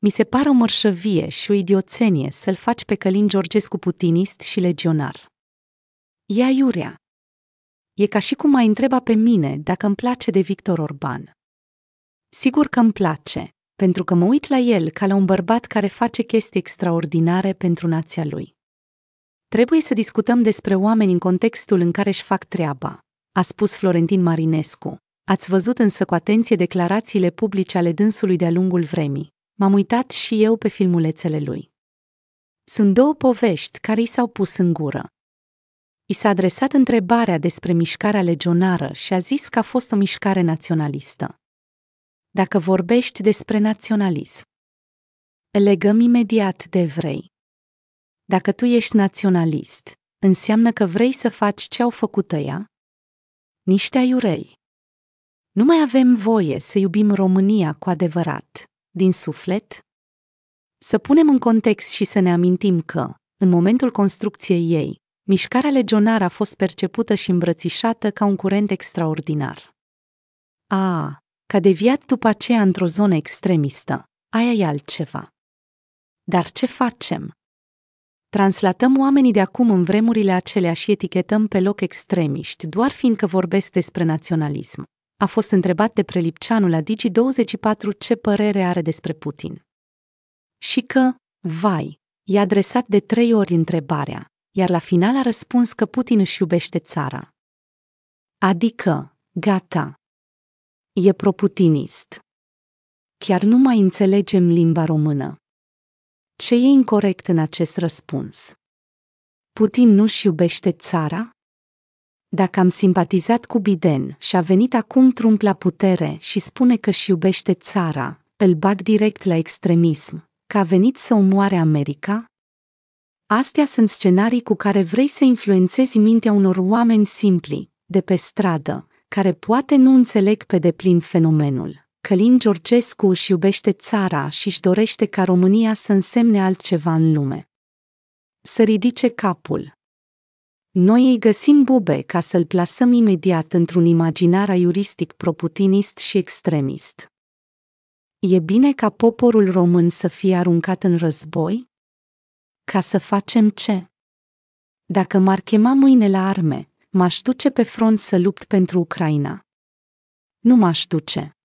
Mi se pare o mărșăvie și o idioțenie să-l faci pe Călin Georgescu putinist și legionar. Ia iurea. E ca și cum mai întreba pe mine dacă îmi place de Victor Orban. Sigur că îmi place, pentru că mă uit la el ca la un bărbat care face chestii extraordinare pentru nația lui. Trebuie să discutăm despre oameni în contextul în care își fac treaba, a spus Florentin Marinescu. Ați văzut însă cu atenție declarațiile publice ale dânsului de-a lungul vremii m-am uitat și eu pe filmulețele lui. Sunt două povești care i s-au pus în gură. I s-a adresat întrebarea despre mișcarea legionară și a zis că a fost o mișcare naționalistă. Dacă vorbești despre naționalism, legăm imediat de evrei. Dacă tu ești naționalist, înseamnă că vrei să faci ce au făcut ea? Niște aiurei. Nu mai avem voie să iubim România cu adevărat, din suflet? Să punem în context și să ne amintim că, în momentul construcției ei, mișcarea legionară a fost percepută și îmbrățișată ca un curent extraordinar. A, ca deviat după aceea într-o zonă extremistă, aia e altceva. Dar ce facem? Translatăm oamenii de acum în vremurile acelea și etichetăm pe loc extremiști, doar fiindcă vorbesc despre naționalism a fost întrebat de prelipceanul la Digi24 ce părere are despre Putin. Și că, vai, i-a adresat de trei ori întrebarea, iar la final a răspuns că Putin își iubește țara. Adică, gata. E proputinist. Chiar nu mai înțelegem limba română. Ce e incorrect în acest răspuns? Putin nu-și iubește țara? Dacă am simpatizat cu Biden și a venit acum Trump la putere și spune că și iubește țara, îl bag direct la extremism, că a venit să omoare America? Astea sunt scenarii cu care vrei să influențezi mintea unor oameni simpli, de pe stradă, care poate nu înțeleg pe deplin fenomenul. Călin Georgescu își iubește țara și își dorește ca România să însemne altceva în lume. Să ridice capul. Noi îi găsim bube ca să-l plasăm imediat într-un imaginar aiuristic proputinist și extremist. E bine ca poporul român să fie aruncat în război? Ca să facem ce? Dacă m-ar chema mâine la arme, m-aș duce pe front să lupt pentru Ucraina. Nu m-aș duce.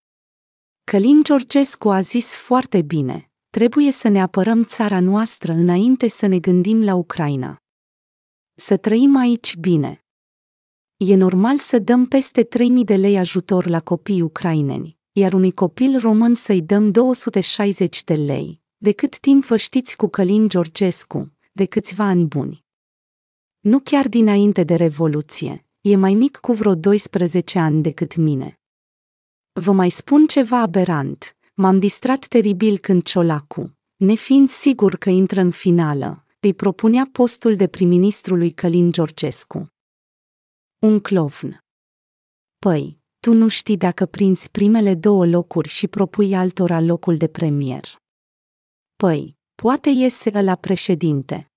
Călin Georgescu a zis foarte bine, trebuie să ne apărăm țara noastră înainte să ne gândim la Ucraina. Să trăim aici bine. E normal să dăm peste 3.000 de lei ajutor la copii ucraineni, iar unui copil român să-i dăm 260 de lei, de cât timp vă știți cu Călin Georgescu, de câțiva ani buni. Nu chiar dinainte de Revoluție, e mai mic cu vreo 12 ani decât mine. Vă mai spun ceva aberant, m-am distrat teribil când Ciolacu, nefiind sigur că intră în finală, îi propunea postul de prim-ministru lui Călin Georgescu. Un clovn. Păi, tu nu știi dacă prinzi primele două locuri și propui altora locul de premier. Păi, poate iese la președinte.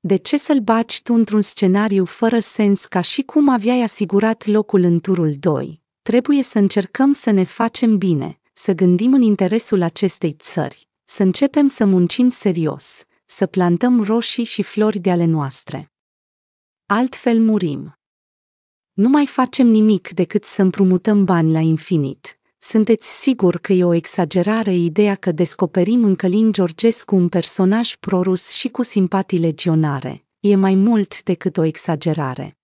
De ce să-l baci tu într-un scenariu fără sens ca și cum aveai asigurat locul în turul 2? Trebuie să încercăm să ne facem bine, să gândim în interesul acestei țări, să începem să muncim serios, să plantăm roșii și flori de ale noastre. Altfel murim. Nu mai facem nimic decât să împrumutăm bani la infinit. Sunteți sigur că e o exagerare ideea că descoperim în Călin Georgescu un personaj prorus și cu simpatii legionare. E mai mult decât o exagerare.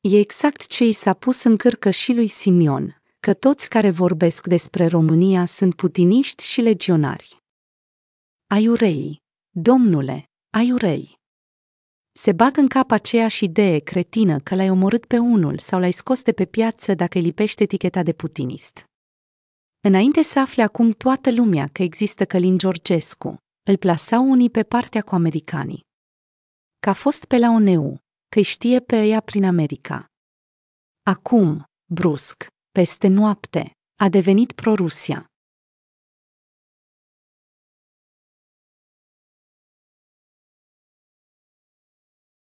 E exact ce i s-a pus în cârcă și lui Simion, că toți care vorbesc despre România sunt putiniști și legionari. Aiurei Domnule, ai urei. Se bag în cap aceeași idee cretină că l-ai omorât pe unul sau l-ai scos de pe piață dacă îi lipește eticheta de putinist. Înainte să afle acum toată lumea că există Călin Georgescu, îl plasau unii pe partea cu americanii. Că a fost pe la ONU, că știe pe ea prin America. Acum, brusc, peste noapte, a devenit pro Rusia.